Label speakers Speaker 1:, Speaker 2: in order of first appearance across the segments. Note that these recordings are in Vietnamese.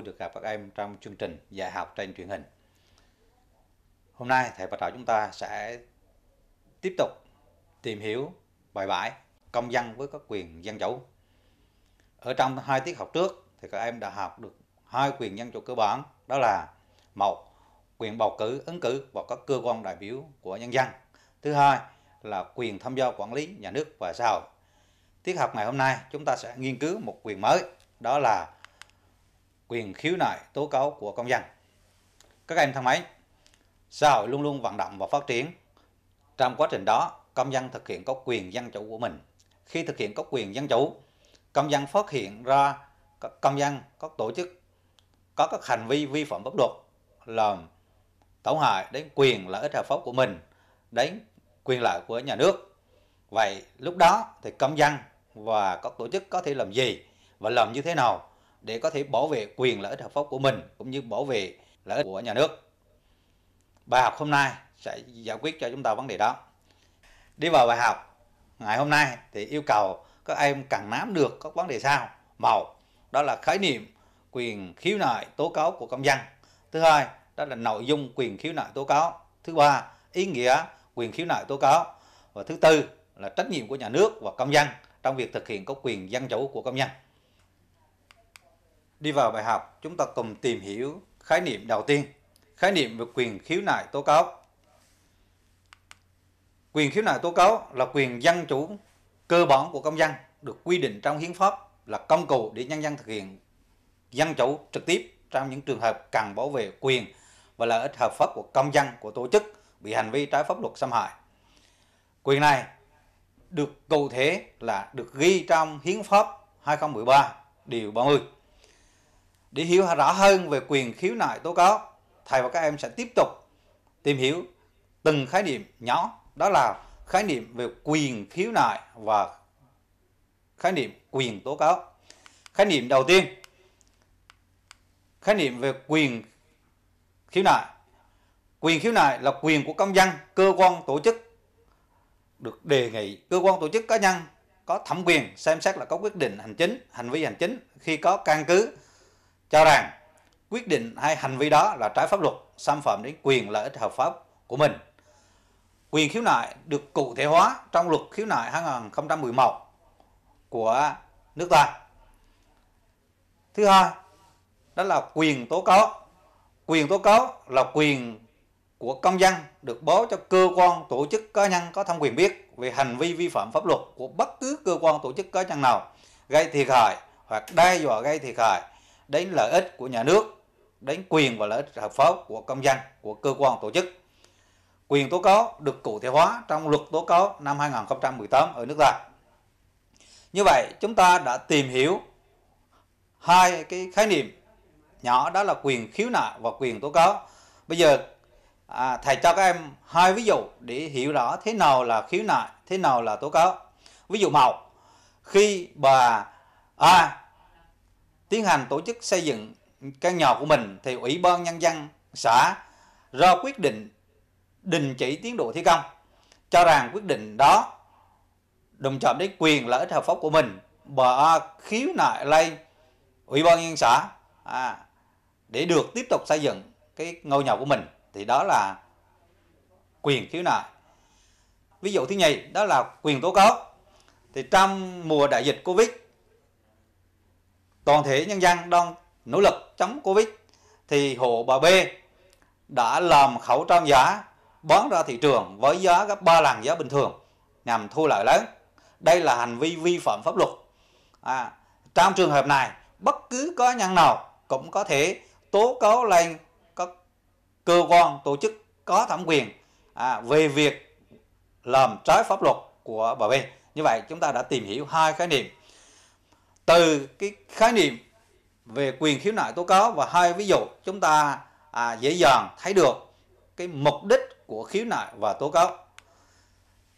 Speaker 1: vui được gặp các em trong chương trình dạy học trên truyền hình. Hôm nay thầy và trò chúng ta sẽ tiếp tục tìm hiểu bài bài công dân với các quyền dân chủ. Ở trong hai tiết học trước thì các em đã học được hai quyền dân chủ cơ bản đó là một quyền bầu cử ứng cử vào các cơ quan đại biểu của nhân dân thứ hai là quyền tham gia quản lý nhà nước và xã hội tiết học ngày hôm nay chúng ta sẽ nghiên cứu một quyền mới đó là quyền khiếu nại tố cáo của công dân. Các em thân mến, xã hội luôn luôn vận động và phát triển. Trong quá trình đó, công dân thực hiện có quyền dân chủ của mình. Khi thực hiện có quyền dân chủ, công dân phát hiện ra các công dân, các tổ chức có các hành vi vi phạm pháp luật làm tổn hại đến quyền lợi ích hợp pháp của mình, đến quyền lợi của nhà nước. Vậy lúc đó thì công dân và các tổ chức có thể làm gì và làm như thế nào để có thể bảo vệ quyền lợi ích hợp pháp của mình cũng như bảo vệ lợi ích của nhà nước. Bài học hôm nay sẽ giải quyết cho chúng ta vấn đề đó. Đi vào bài học ngày hôm nay thì yêu cầu các em cần nắm được các vấn đề sau. Một, đó là khái niệm quyền khiếu nại tố cáo của công dân. Thứ hai, đó là nội dung quyền khiếu nại tố cáo. Thứ ba, ý nghĩa quyền khiếu nại tố cáo. Và thứ tư là trách nhiệm của nhà nước và công dân trong việc thực hiện các quyền dân chủ của công dân. Đi vào bài học, chúng ta cùng tìm hiểu khái niệm đầu tiên, khái niệm về quyền khiếu nại tố cáo. Quyền khiếu nại tố cáo là quyền dân chủ cơ bản của công dân được quy định trong hiến pháp là công cụ để nhân dân thực hiện dân chủ trực tiếp trong những trường hợp cần bảo vệ quyền và lợi ích hợp pháp của công dân của tổ chức bị hành vi trái pháp luật xâm hại. Quyền này được cụ thể là được ghi trong hiến pháp 2013 điều 30. Để hiểu rõ hơn về quyền khiếu nại tố cáo, thầy và các em sẽ tiếp tục tìm hiểu từng khái niệm nhỏ đó là khái niệm về quyền khiếu nại và khái niệm quyền tố cáo. Khái niệm đầu tiên, khái niệm về quyền khiếu nại. Quyền khiếu nại là quyền của công dân, cơ quan, tổ chức được đề nghị cơ quan tổ chức cá nhân có thẩm quyền xem xét là có quyết định hành chính, hành vi hành chính khi có căn cứ cho rằng quyết định hay hành vi đó là trái pháp luật, xâm phạm đến quyền lợi ích hợp pháp của mình. Quyền khiếu nại được cụ thể hóa trong luật khiếu nại 2011 của nước ta. Thứ hai, đó là quyền tố cáo. Quyền tố cáo là quyền của công dân được báo cho cơ quan, tổ chức cá nhân có thẩm quyền biết về hành vi vi phạm pháp luật của bất cứ cơ quan, tổ chức cá nhân nào gây thiệt hại hoặc đe dọa gây thiệt hại đến lợi ích của nhà nước, đến quyền và lợi ích hợp pháp của công dân, của cơ quan tổ chức. Quyền tố cáo được cụ thể hóa trong luật tố cáo năm 2018 ở nước ta. Như vậy, chúng ta đã tìm hiểu hai cái khái niệm nhỏ đó là quyền khiếu nại và quyền tố cáo. Bây giờ à, thầy cho các em hai ví dụ để hiểu rõ thế nào là khiếu nại, thế nào là tố cáo. Ví dụ một, khi bà A tiến hành tổ chức xây dựng căn nhà của mình thì ủy ban nhân dân xã ra quyết định đình chỉ tiến độ thi công cho rằng quyết định đó đồng chạm đến quyền lợi ích hợp pháp của mình và khiếu nại lên ủy ban nhân xã à, để được tiếp tục xây dựng cái ngôi nhà của mình thì đó là quyền khiếu nại ví dụ thứ nhì đó là quyền tố cáo thì trong mùa đại dịch covid toàn thể nhân dân đang nỗ lực chống Covid thì hộ bà B đã làm khẩu trang giả bán ra thị trường với giá gấp 3 lần giá bình thường nhằm thu lợi lớn. Đây là hành vi vi phạm pháp luật. À, trong trường hợp này, bất cứ cá nhân nào cũng có thể tố cáo lên các cơ quan tổ chức có thẩm quyền à, về việc làm trái pháp luật của bà B. Như vậy chúng ta đã tìm hiểu hai khái niệm từ cái khái niệm về quyền khiếu nại tố cáo và hai ví dụ chúng ta à, dễ dàng thấy được cái mục đích của khiếu nại và tố cáo.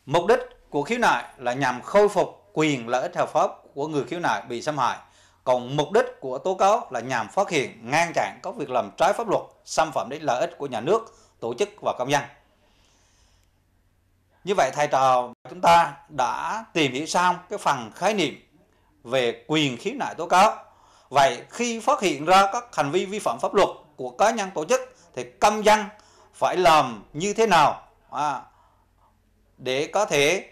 Speaker 1: Mục đích của khiếu nại là nhằm khôi phục quyền lợi ích hợp pháp của người khiếu nại bị xâm hại. Còn mục đích của tố cáo là nhằm phát hiện, ngăn chặn các việc làm trái pháp luật, xâm phạm đến lợi ích của nhà nước, tổ chức và công dân. Như vậy thầy trò chúng ta đã tìm hiểu xong cái phần khái niệm về quyền khiếu nại tố cáo. Vậy khi phát hiện ra các hành vi vi phạm pháp luật của cá nhân tổ chức thì công dân phải làm như thế nào à, để có thể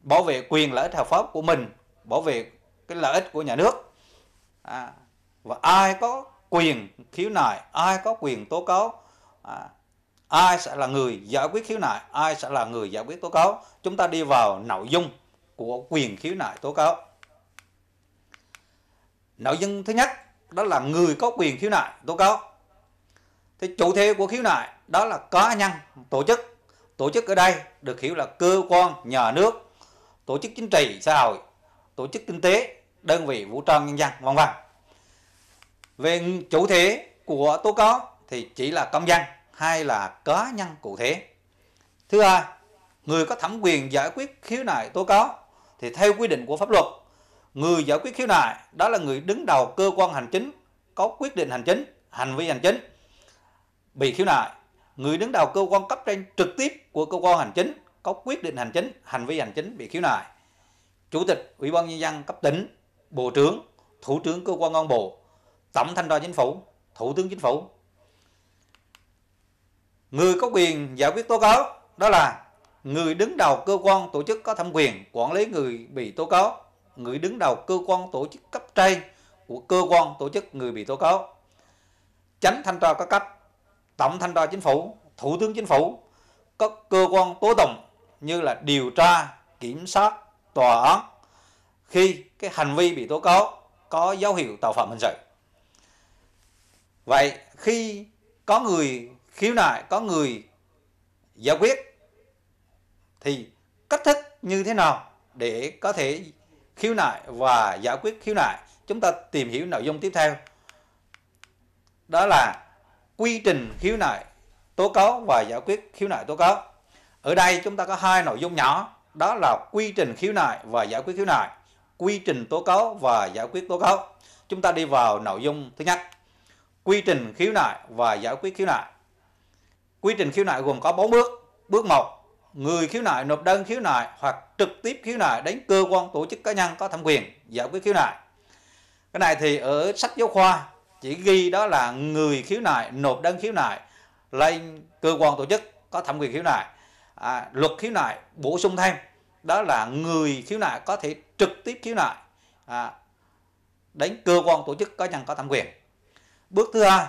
Speaker 1: bảo vệ quyền lợi ích hợp pháp của mình, bảo vệ cái lợi ích của nhà nước. À, và ai có quyền khiếu nại, ai có quyền tố cáo, à, ai sẽ là người giải quyết khiếu nại, ai sẽ là người giải quyết tố cáo. Chúng ta đi vào nội dung của quyền khiếu nại tố cáo. Nội dung thứ nhất đó là người có quyền khiếu nại tố cáo. Thì chủ thể của khiếu nại đó là cá nhân, tổ chức. Tổ chức ở đây được hiểu là cơ quan, nhà nước, tổ chức chính trị, xã hội, tổ chức kinh tế, đơn vị vũ trang nhân dân, vân vân. Về chủ thể của tố cáo thì chỉ là công dân hay là cá nhân cụ thể. Thứ hai, người có thẩm quyền giải quyết khiếu nại tố cáo thì theo quy định của pháp luật, người giải quyết khiếu nại đó là người đứng đầu cơ quan hành chính có quyết định hành chính, hành vi hành chính bị khiếu nại. Người đứng đầu cơ quan cấp trên trực tiếp của cơ quan hành chính có quyết định hành chính, hành vi hành chính bị khiếu nại. Chủ tịch Ủy ban nhân dân cấp tỉnh, Bộ trưởng, Thủ trưởng cơ quan ngang bộ, Tổng thanh tra chính phủ, Thủ tướng chính phủ. Người có quyền giải quyết tố cáo đó là người đứng đầu cơ quan tổ chức có thẩm quyền quản lý người bị tố cáo, người đứng đầu cơ quan tổ chức cấp trên của cơ quan tổ chức người bị tố cáo, tránh thanh tra các cấp, tổng thanh tra chính phủ, thủ tướng chính phủ, các cơ quan tố tụng như là điều tra, kiểm sát, tòa án khi cái hành vi bị tố cáo có dấu hiệu tội phạm hình sự. Vậy khi có người khiếu nại, có người giải quyết thì cách thức như thế nào để có thể khiếu nại và giải quyết khiếu nại chúng ta tìm hiểu nội dung tiếp theo đó là quy trình khiếu nại tố cáo và giải quyết khiếu nại tố cáo ở đây chúng ta có hai nội dung nhỏ đó là quy trình khiếu nại và giải quyết khiếu nại quy trình tố cáo và giải quyết tố cáo chúng ta đi vào nội dung thứ nhất quy trình khiếu nại và giải quyết khiếu nại quy trình khiếu nại gồm có 4 bước bước 1 người khiếu nại nộp đơn khiếu nại hoặc trực tiếp khiếu nại đến cơ quan tổ chức cá nhân có thẩm quyền giải quyết khiếu nại. Cái này thì ở sách giáo khoa chỉ ghi đó là người khiếu nại nộp đơn khiếu nại lên cơ quan tổ chức có thẩm quyền khiếu nại. À, luật khiếu nại bổ sung thêm đó là người khiếu nại có thể trực tiếp khiếu nại à, đến cơ quan tổ chức cá nhân có thẩm quyền. Bước thứ hai,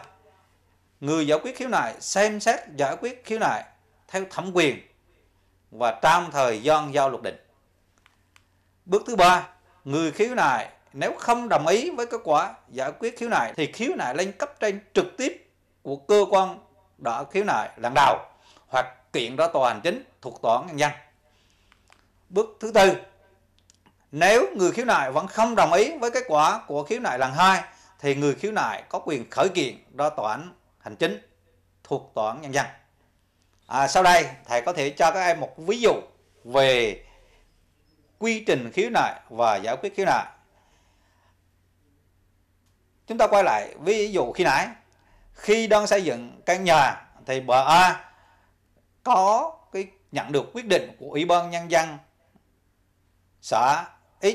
Speaker 1: người giải quyết khiếu nại xem xét giải quyết khiếu nại theo thẩm quyền và trong thời gian giao luật định. Bước thứ ba, người khiếu nại nếu không đồng ý với kết quả giải quyết khiếu nại thì khiếu nại lên cấp trên trực tiếp của cơ quan đã khiếu nại lần đầu hoặc kiện ra tòa hành chính thuộc tòa án nhân dân. Bước thứ tư, nếu người khiếu nại vẫn không đồng ý với kết quả của khiếu nại lần hai thì người khiếu nại có quyền khởi kiện ra tòa án hành chính thuộc tòa án nhân dân à, sau đây thầy có thể cho các em một ví dụ về quy trình khiếu nại và giải quyết khiếu nại chúng ta quay lại ví dụ khi nãy khi đang xây dựng căn nhà thì bà A có cái nhận được quyết định của ủy ban nhân dân xã X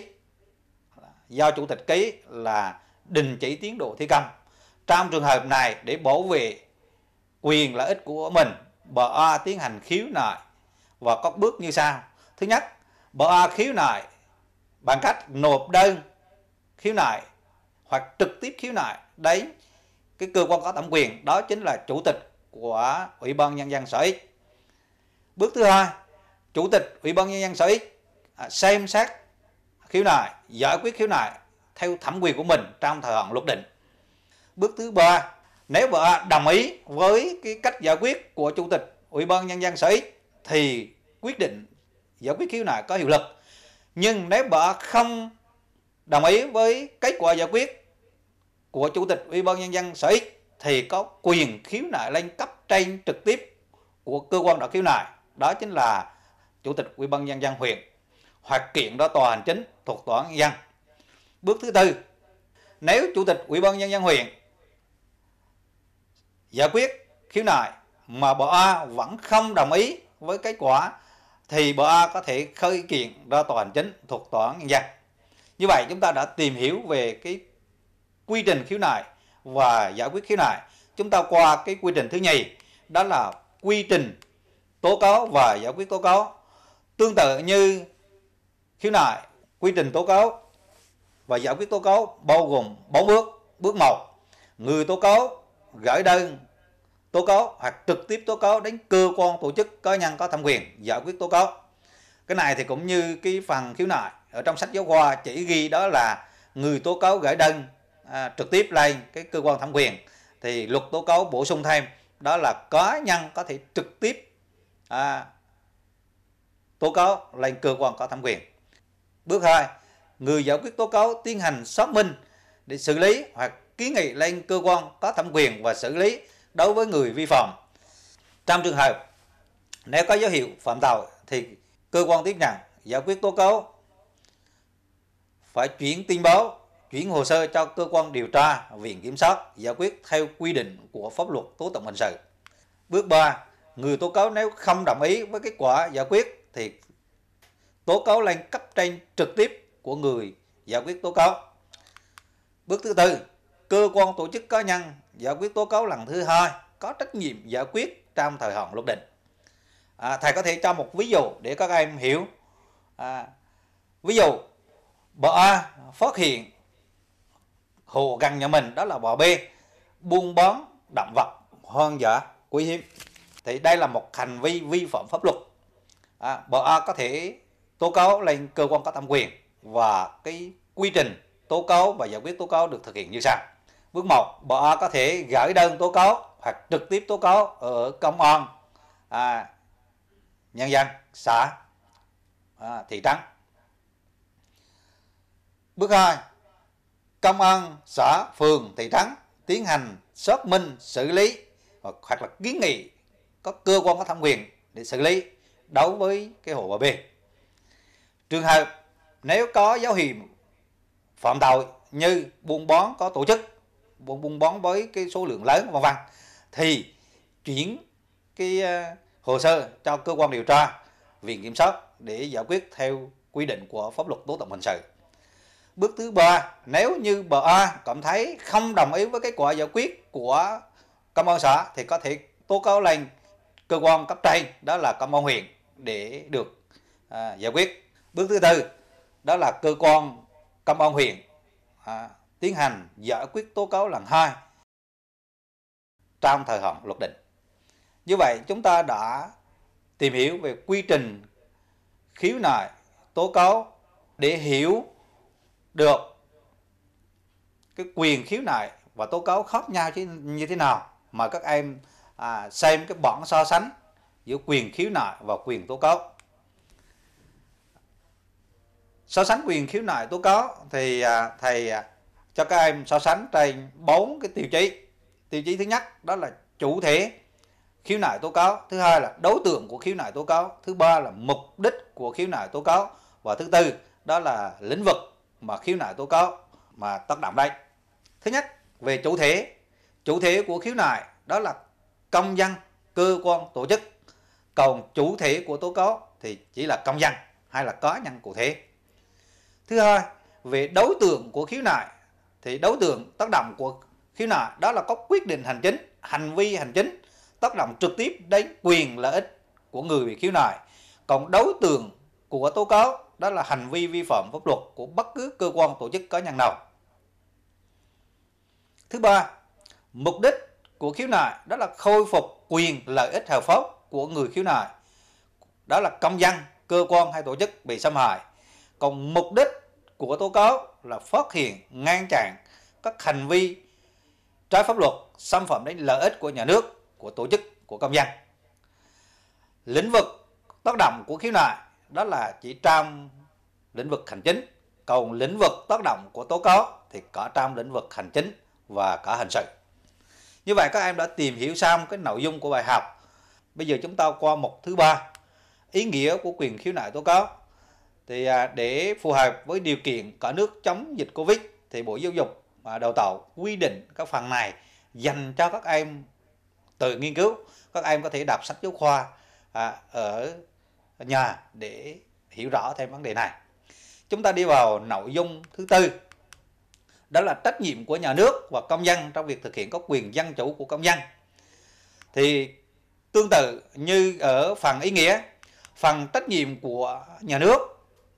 Speaker 1: do chủ tịch ký là đình chỉ tiến độ thi công trong trường hợp này để bảo vệ quyền lợi ích của mình A tiến hành khiếu nại và có bước như sau. Thứ nhất, A khiếu nại bằng cách nộp đơn khiếu nại hoặc trực tiếp khiếu nại đến cái cơ quan có thẩm quyền đó chính là chủ tịch của ủy ban nhân dân sở ích bước thứ hai chủ tịch ủy ban nhân dân sở ích à, xem xét khiếu nại giải quyết khiếu nại theo thẩm quyền của mình trong thời hạn luật định bước thứ ba nếu vợ đồng ý với cái cách giải quyết của chủ tịch ủy ban nhân dân sở thì quyết định giải quyết khiếu nại có hiệu lực nhưng nếu vợ không đồng ý với kết quả giải quyết của chủ tịch ủy ban nhân dân sở thì có quyền khiếu nại lên cấp trên trực tiếp của cơ quan đã khiếu nại đó chính là chủ tịch ủy ban nhân dân huyện hoặc kiện ra tòa hành chính thuộc tòa án nhân dân bước thứ tư nếu chủ tịch ủy ban nhân dân huyện giải quyết khiếu nại mà bộ A vẫn không đồng ý với kết quả thì bộ A có thể khởi kiện ra tòa hành chính thuộc tòa án nhân dân. Như vậy chúng ta đã tìm hiểu về cái quy trình khiếu nại và giải quyết khiếu nại. Chúng ta qua cái quy trình thứ nhì đó là quy trình tố cáo và giải quyết tố cáo. Tương tự như khiếu nại, quy trình tố cáo và giải quyết tố cáo bao gồm 4 bước. Bước 1, người tố cáo gửi đơn tố cáo hoặc trực tiếp tố cáo đến cơ quan tổ chức cá nhân có thẩm quyền giải quyết tố cáo cái này thì cũng như cái phần khiếu nại ở trong sách giáo khoa chỉ ghi đó là người tố cáo gửi đơn à, trực tiếp lên cái cơ quan thẩm quyền thì luật tố cáo bổ sung thêm đó là cá nhân có thể trực tiếp à, tố cáo lên cơ quan có thẩm quyền bước 2 người giải quyết tố cáo tiến hành xác minh để xử lý hoặc kiến nghị lên cơ quan có thẩm quyền và xử lý đối với người vi phạm. Trong trường hợp nếu có dấu hiệu phạm tội thì cơ quan tiếp nhận giải quyết tố cáo phải chuyển tin báo, chuyển hồ sơ cho cơ quan điều tra, viện kiểm sát giải quyết theo quy định của pháp luật tố tụng hình sự. Bước 3, người tố cáo nếu không đồng ý với kết quả giải quyết thì tố cáo lên cấp trên trực tiếp của người giải quyết tố cáo. Bước thứ tư, cơ quan tổ chức cá nhân giải quyết tố cáo lần thứ hai có trách nhiệm giải quyết trong thời hạn luật định à, thầy có thể cho một ví dụ để các em hiểu à, ví dụ bà A phát hiện hộ gần nhà mình đó là bà B buôn bán động vật hoang dã quý hiếm thì đây là một hành vi vi phạm pháp luật à, bà A có thể tố cáo lên cơ quan có thẩm quyền và cái quy trình tố cáo và giải quyết tố cáo được thực hiện như sau Bước 1, BO có thể gửi đơn tố cáo hoặc trực tiếp tố cáo ở công an, à, nhân dân, xã, à, thị trấn. Bước 2, công an, xã, phường, thị trấn tiến hành xác minh, xử lý hoặc, hoặc là kiến nghị các cơ quan có thẩm quyền để xử lý đối với cái hồ bà B. Trường hợp nếu có dấu hiệu phạm tội như buôn bán có tổ chức buôn bón với cái số lượng lớn vân vân thì chuyển cái ờ, hồ sơ cho cơ quan điều tra viện kiểm sát để giải quyết theo quy định của pháp luật tố tụng hình sự bước thứ ba nếu như bờ a cảm thấy không đồng ý với kết quả giải quyết của công an xã thì có thể tố cáo lên cơ quan cấp trên đó là công an huyện để được à, giải quyết bước thứ tư đó là cơ quan công an huyện à, tiến hành giải quyết tố cáo lần hai trong thời hạn luật định. Như vậy chúng ta đã tìm hiểu về quy trình khiếu nại tố cáo để hiểu được cái quyền khiếu nại và tố cáo khác nhau như thế nào mà các em à, xem cái bảng so sánh giữa quyền khiếu nại và quyền tố cáo so sánh quyền khiếu nại tố cáo thì à, thầy à, cho các em so sánh trên bốn cái tiêu chí tiêu chí thứ nhất đó là chủ thể khiếu nại tố cáo thứ hai là đối tượng của khiếu nại tố cáo thứ ba là mục đích của khiếu nại tố cáo và thứ tư đó là lĩnh vực mà khiếu nại tố cáo mà tác động đây thứ nhất về chủ thể chủ thể của khiếu nại đó là công dân cơ quan tổ chức còn chủ thể của tố cáo thì chỉ là công dân hay là cá nhân cụ thể thứ hai về đối tượng của khiếu nại thì đối tượng tác động của khiếu nại đó là có quyết định hành chính hành vi hành chính tác động trực tiếp đến quyền lợi ích của người bị khiếu nại còn đối tượng của tố cáo đó là hành vi vi phạm pháp luật của bất cứ cơ quan tổ chức cá nhân nào thứ ba mục đích của khiếu nại đó là khôi phục quyền lợi ích hợp pháp của người khiếu nại đó là công dân cơ quan hay tổ chức bị xâm hại còn mục đích của tố cáo là phát hiện ngăn chặn các hành vi trái pháp luật xâm phạm đến lợi ích của nhà nước của tổ chức của công dân lĩnh vực tác động của khiếu nại đó là chỉ trong lĩnh vực hành chính còn lĩnh vực tác động của tố cáo thì cả trong lĩnh vực hành chính và cả hình sự như vậy các em đã tìm hiểu xong cái nội dung của bài học bây giờ chúng ta qua mục thứ ba ý nghĩa của quyền khiếu nại tố cáo thì à, để phù hợp với điều kiện cả nước chống dịch covid thì bộ giáo dục và đào tạo quy định các phần này dành cho các em tự nghiên cứu các em có thể đọc sách giáo khoa à, ở nhà để hiểu rõ thêm vấn đề này chúng ta đi vào nội dung thứ tư đó là trách nhiệm của nhà nước và công dân trong việc thực hiện các quyền dân chủ của công dân thì tương tự như ở phần ý nghĩa phần trách nhiệm của nhà nước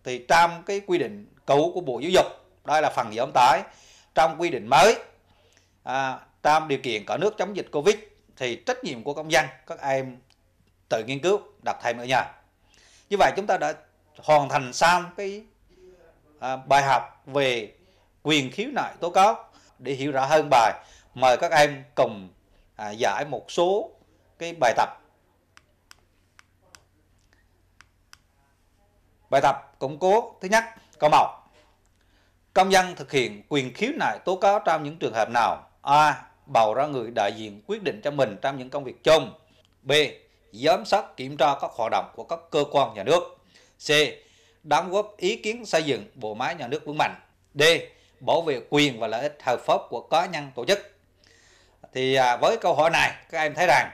Speaker 1: thì trong cái quy định cũ của Bộ Giáo dục đây là phần giảm tải trong quy định mới à, trong điều kiện cả nước chống dịch Covid thì trách nhiệm của công dân các em tự nghiên cứu đặt thêm ở nhà như vậy chúng ta đã hoàn thành xong cái à, bài học về quyền khiếu nại tố cáo để hiểu rõ hơn bài mời các em cùng à, giải một số cái bài tập bài tập củng cố thứ nhất câu một công dân thực hiện quyền khiếu nại tố cáo trong những trường hợp nào a bầu ra người đại diện quyết định cho mình trong những công việc chung b giám sát kiểm tra các hoạt động của các cơ quan nhà nước c đóng góp ý kiến xây dựng bộ máy nhà nước vững mạnh d bảo vệ quyền và lợi ích hợp pháp của cá nhân tổ chức thì à, với câu hỏi này các em thấy rằng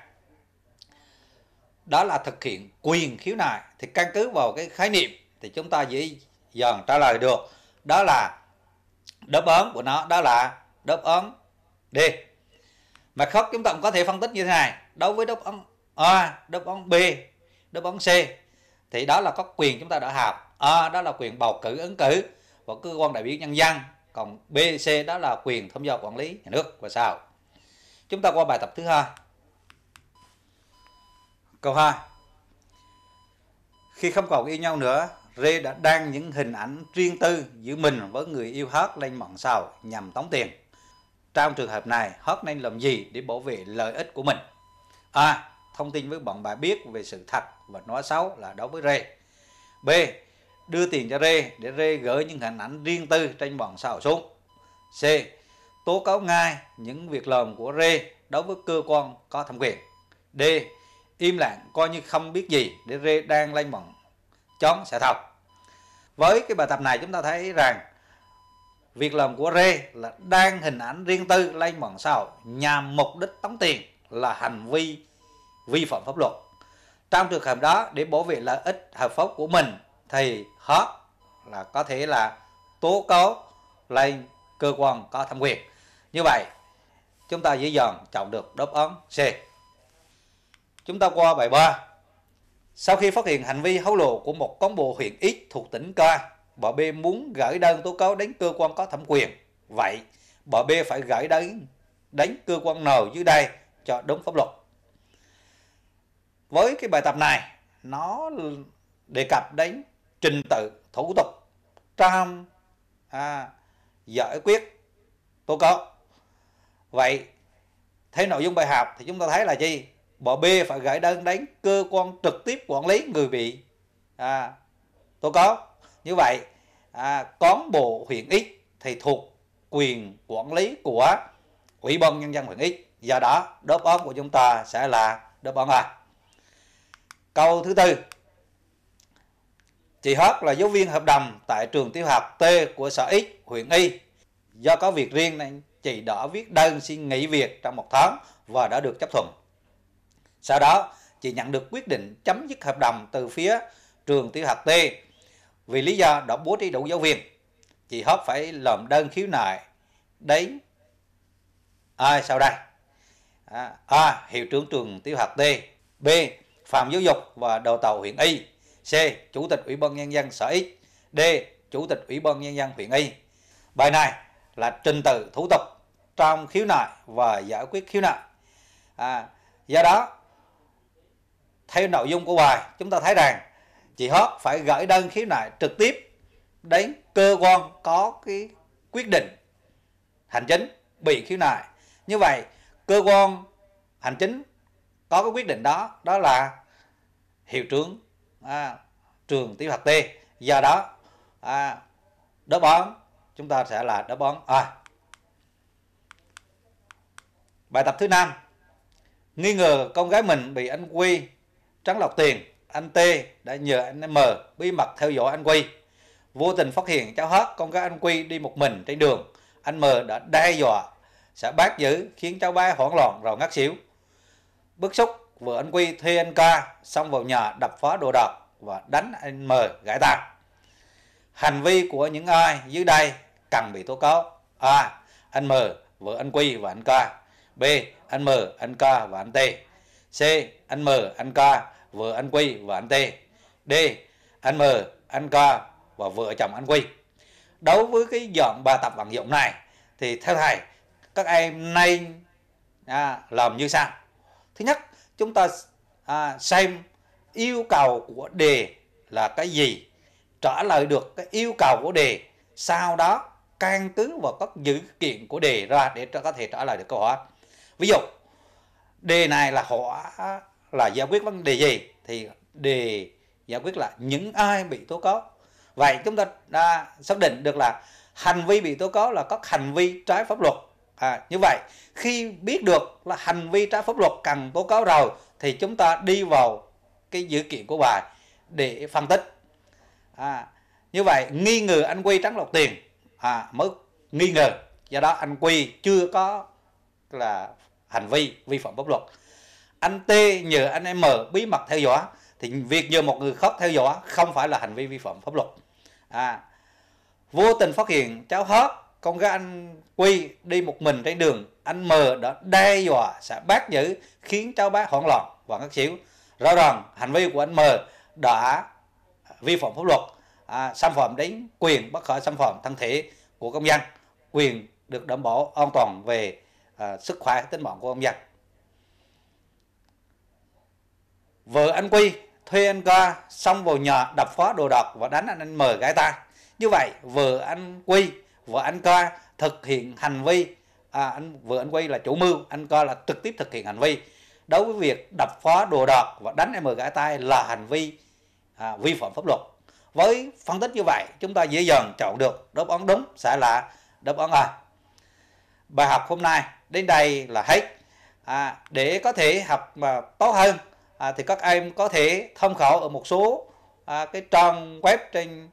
Speaker 1: đó là thực hiện quyền khiếu nại thì căn cứ vào cái khái niệm thì chúng ta dễ dần trả lời được đó là đáp án của nó đó là đáp án D mà khóc chúng ta cũng có thể phân tích như thế này đối với đáp án A đáp án B đáp án C thì đó là có quyền chúng ta đã học A đó là quyền bầu cử ứng cử và cơ quan đại biểu nhân dân còn B C đó là quyền tham gia quản lý nhà nước và sao chúng ta qua bài tập thứ hai câu 2 khi không còn yêu nhau nữa Rê đã đăng những hình ảnh riêng tư giữa mình với người yêu Hớt lên mạng xã hội nhằm tống tiền. Trong trường hợp này, Hớt nên làm gì để bảo vệ lợi ích của mình? A. Thông tin với bọn bà biết về sự thật và nói xấu là đối với Rê. B. Đưa tiền cho Rê để Rê gửi những hình ảnh riêng tư trên mạng xã hội xuống. C. Tố cáo ngay những việc làm của Rê đối với cơ quan có thẩm quyền. D. Im lặng coi như không biết gì để Rê đang lên mạng chón sẽ thông với cái bài tập này chúng ta thấy rằng việc làm của Rê là đăng hình ảnh riêng tư lên mạng xã hội nhằm mục đích tống tiền là hành vi vi phạm pháp luật. Trong trường hợp đó để bảo vệ lợi ích hợp pháp của mình thì họ là có thể là tố cáo lên cơ quan có thẩm quyền. Như vậy chúng ta dễ dàng chọn được đáp án C. Chúng ta qua bài 3. Sau khi phát hiện hành vi hối lộ của một cán bộ huyện X thuộc tỉnh K, bà B muốn gửi đơn tố cáo đến cơ quan có thẩm quyền. Vậy, bà B phải gửi đến đến cơ quan nào dưới đây cho đúng pháp luật. Với cái bài tập này, nó đề cập đến trình tự thủ tục trong à, giải quyết tố cáo. Vậy, theo nội dung bài học thì chúng ta thấy là gì? bỏ b phải gửi đơn đến cơ quan trực tiếp quản lý người bị à, tố cáo như vậy à, cán bộ huyện X thì thuộc quyền quản lý của ủy ban nhân dân huyện X do đó đáp án của chúng ta sẽ là đáp án A câu thứ tư chị hát là giáo viên hợp đồng tại trường tiểu học T của xã X huyện Y do có việc riêng nên chị đã viết đơn xin nghỉ việc trong một tháng và đã được chấp thuận sau đó, chị nhận được quyết định chấm dứt hợp đồng từ phía trường tiểu học T vì lý do đã bố trí đủ giáo viên. Chị Hớp phải làm đơn khiếu nại đến A sau đây. A. À, A. Hiệu trưởng trường tiểu học T. B. Phạm Giáo dục và Đào tạo huyện Y. C. Chủ tịch Ủy ban Nhân dân sở X. D. Chủ tịch Ủy ban Nhân dân huyện Y. Bài này là trình tự thủ tục trong khiếu nại và giải quyết khiếu nại. À, do đó theo nội dung của bài chúng ta thấy rằng chị Hớp phải gửi đơn khiếu nại trực tiếp đến cơ quan có cái quyết định hành chính bị khiếu nại như vậy cơ quan hành chính có cái quyết định đó đó là hiệu trưởng à, trường tiểu học T do đó à, đáp án chúng ta sẽ là đáp án à. bài tập thứ năm nghi ngờ con gái mình bị anh Quy trắng lọc tiền, anh T đã nhờ anh M bí mật theo dõi anh Quy. Vô tình phát hiện cháu Hát con gái anh Quy đi một mình trên đường, anh M đã đe dọa sẽ bắt giữ khiến cháu bé hoảng loạn rồi ngất xỉu. Bức xúc, vợ anh Quy thuê anh Ca xong vào nhà đập phá đồ đạc và đánh anh M gãi tạc. Hành vi của những ai dưới đây cần bị tố cáo. A. Anh M, vợ anh Quy và anh Ca. B. Anh M, anh K và anh T. C. Anh M, anh K vợ anh Quy và anh T. D. Anh M, anh K và vợ chồng anh Quy. Đối với cái dọn bài tập bằng dụng này thì theo thầy các em nên à, làm như sao Thứ nhất, chúng ta à, xem yêu cầu của đề là cái gì, trả lời được cái yêu cầu của đề, sau đó căn cứ vào các dữ kiện của đề ra để có thể trả lời được câu hỏi. Ví dụ, đề này là hỏi là giải quyết vấn đề gì thì đề giải quyết là những ai bị tố cáo vậy chúng ta đã xác định được là hành vi bị tố cáo là có hành vi trái pháp luật à, như vậy khi biết được là hành vi trái pháp luật cần tố cáo rồi thì chúng ta đi vào cái dữ kiện của bài để phân tích à, như vậy nghi ngờ anh quy trắng lọc tiền à, mới nghi ngờ do đó anh quy chưa có là hành vi vi phạm pháp luật anh T nhờ anh M bí mật theo dõi thì việc nhờ một người khác theo dõi không phải là hành vi vi phạm pháp luật à, vô tình phát hiện cháu hết con gái anh Quy đi một mình trên đường anh M đã đe dọa sẽ bắt giữ khiến cháu bé hoảng loạn và ngất xỉu rõ ràng hành vi của anh M đã vi phạm pháp luật à, xâm phạm đến quyền bất khả xâm phạm thân thể của công dân quyền được đảm bảo an toàn về à, sức khỏe tính mạng của công dân vợ anh Quy thuê anh Ca xong vào nhà đập phá đồ đạc và đánh anh, anh M gái ta. Như vậy vợ anh Quy vợ anh Ca thực hiện hành vi à, anh vợ anh Quy là chủ mưu, anh Ca là trực tiếp thực hiện hành vi. Đối với việc đập phá đồ đạc và đánh em gái tay là hành vi à, vi phạm pháp luật. Với phân tích như vậy, chúng ta dễ dàng chọn được đáp án đúng sẽ là đáp án A. Bài học hôm nay đến đây là hết. À, để có thể học mà tốt hơn à, thì các em có thể tham khảo ở một số à, cái trang web trên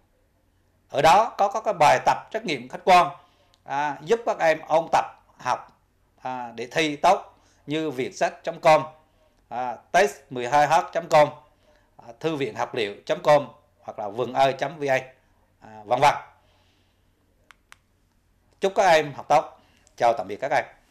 Speaker 1: ở đó có các cái bài tập trắc nghiệm khách quan à, giúp các em ôn tập học à, để thi tốt như việt sách.com à, test12h.com à, thư viện học liệu.com hoặc là vườn ơi.vn à, vân vân chúc các em học tốt chào tạm biệt các em